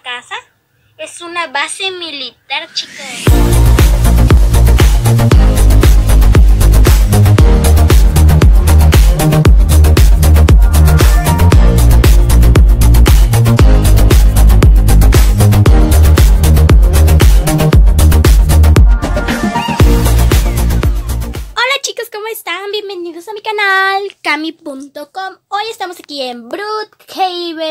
casa es una base militar, chicos. bienvenidos a mi canal, Cami.com. Hoy estamos aquí en Haven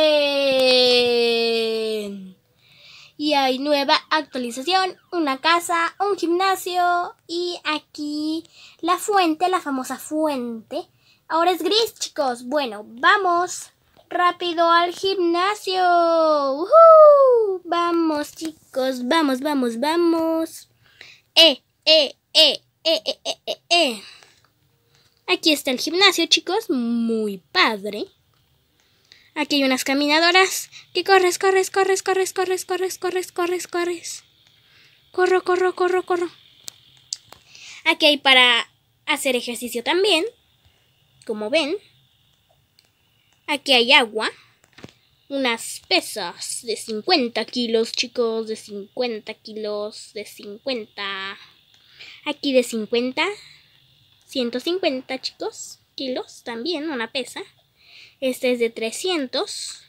Y hay nueva actualización, una casa, un gimnasio Y aquí la fuente, la famosa fuente Ahora es gris chicos, bueno, vamos rápido al gimnasio Vamos chicos, vamos, vamos, vamos eh, eh, eh, eh, eh, eh, eh Aquí está el gimnasio, chicos, muy padre. Aquí hay unas caminadoras que corres, corres, corres, corres, corres, corres, corres, corres, corres. Corro, corro, corro, corro. Aquí hay para hacer ejercicio también, como ven. Aquí hay agua, unas pesas de 50 kilos, chicos, de 50 kilos, de 50. Aquí de 50, 150 chicos, kilos también, una pesa. Este es de 300.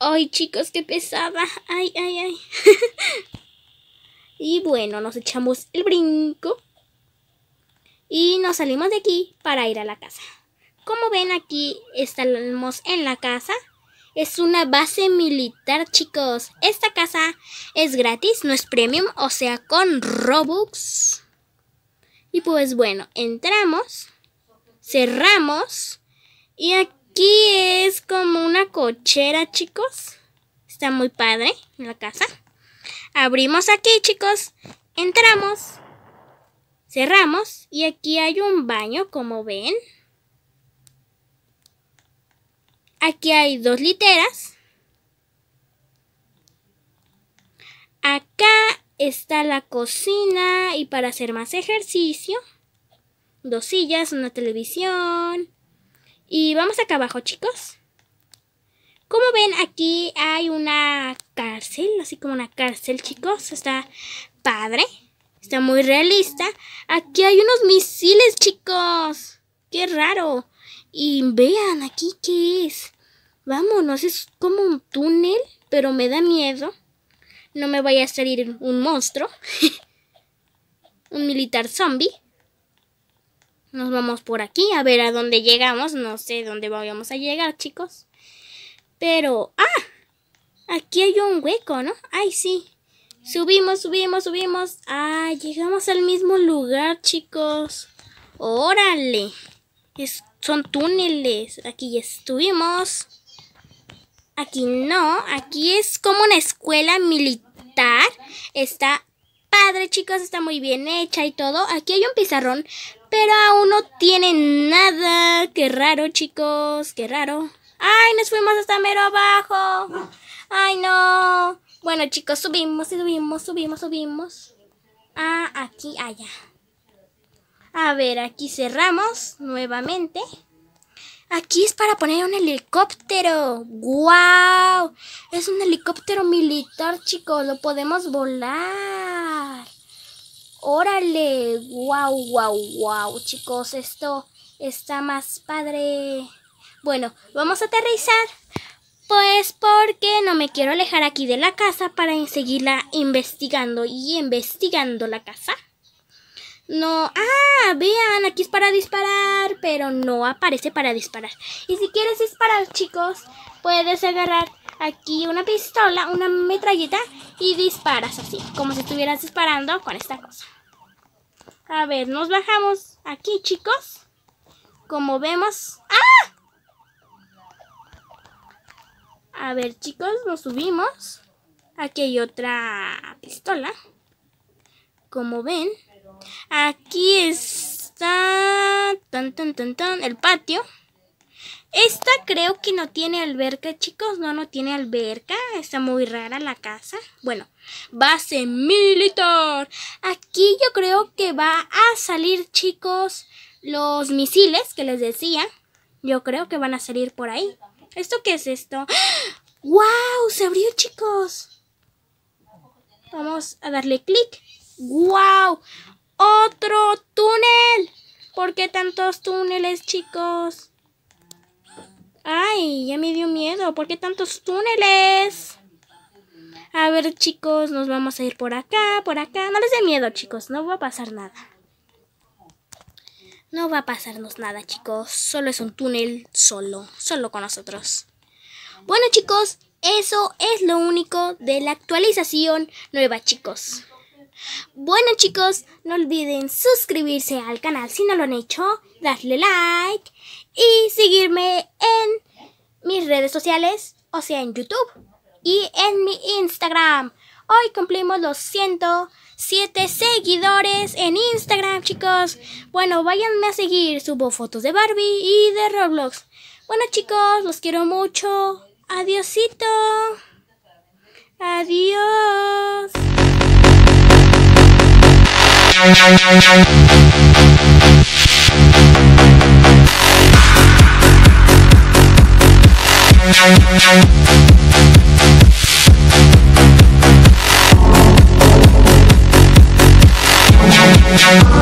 Ay chicos, qué pesada. Ay, ay, ay. y bueno, nos echamos el brinco. Y nos salimos de aquí para ir a la casa. Como ven aquí estamos en la casa. Es una base militar, chicos. Esta casa es gratis, no es premium, o sea, con Robux. Y pues bueno, entramos, cerramos y aquí es como una cochera, chicos. Está muy padre en la casa. Abrimos aquí, chicos. Entramos, cerramos y aquí hay un baño, como ven. Aquí hay dos literas. está la cocina y para hacer más ejercicio, dos sillas, una televisión. Y vamos acá abajo, chicos. Como ven, aquí hay una cárcel, así como una cárcel, chicos. Está padre, está muy realista. Aquí hay unos misiles, chicos. ¡Qué raro! Y vean aquí qué es. Vámonos, es como un túnel, pero me da miedo no me vaya a salir un monstruo. un militar zombie. Nos vamos por aquí a ver a dónde llegamos. No sé dónde vamos a llegar, chicos. Pero... ¡Ah! Aquí hay un hueco, ¿no? ¡Ay, sí! Subimos, subimos, subimos. ¡Ah! Llegamos al mismo lugar, chicos. ¡Órale! son túneles. Aquí ya estuvimos. Aquí no. Aquí es como una escuela militar Está padre, chicos, está muy bien hecha y todo. Aquí hay un pizarrón, pero aún no tiene nada. Qué raro, chicos, qué raro. ¡Ay, nos fuimos hasta mero abajo! ¡Ay, no! Bueno, chicos, subimos y subimos, subimos, subimos. Ah, aquí, allá. A ver, aquí cerramos nuevamente. Aquí es para poner un helicóptero. ¡Wow! Es un helicóptero militar, chicos. Lo podemos volar. ¡Órale! ¡Guau, guau, guau, Chicos, esto está más padre. Bueno, vamos a aterrizar. Pues porque no me quiero alejar aquí de la casa para seguirla investigando y investigando la casa. No, ah, vean, aquí es para disparar, pero no aparece para disparar. Y si quieres disparar, chicos, puedes agarrar aquí una pistola, una metralleta y disparas así, como si estuvieras disparando con esta cosa. A ver, nos bajamos aquí, chicos. Como vemos... ¡Ah! A ver, chicos, nos subimos. Aquí hay otra pistola. Como ven, Aquí está tan, tan, el patio. Esta creo que no tiene alberca, chicos. No, no tiene alberca. Está muy rara la casa. Bueno, base militar. Aquí yo creo que va a salir, chicos, los misiles que les decía. Yo creo que van a salir por ahí. ¿Esto qué es esto? ¡Wow! Se abrió, chicos. Vamos a darle clic. ¡Wow! ¡Otro túnel! ¿Por qué tantos túneles, chicos? ¡Ay! Ya me dio miedo. ¿Por qué tantos túneles? A ver, chicos, nos vamos a ir por acá, por acá. No les dé miedo, chicos. No va a pasar nada. No va a pasarnos nada, chicos. Solo es un túnel solo. Solo con nosotros. Bueno, chicos, eso es lo único de la actualización nueva, chicos. Bueno chicos, no olviden suscribirse al canal si no lo han hecho, darle like y seguirme en mis redes sociales, o sea en YouTube y en mi Instagram. Hoy cumplimos los 107 seguidores en Instagram, chicos. Bueno, váyanme a seguir. Subo fotos de Barbie y de Roblox. Bueno, chicos, los quiero mucho. Adiosito. Adiós. We'll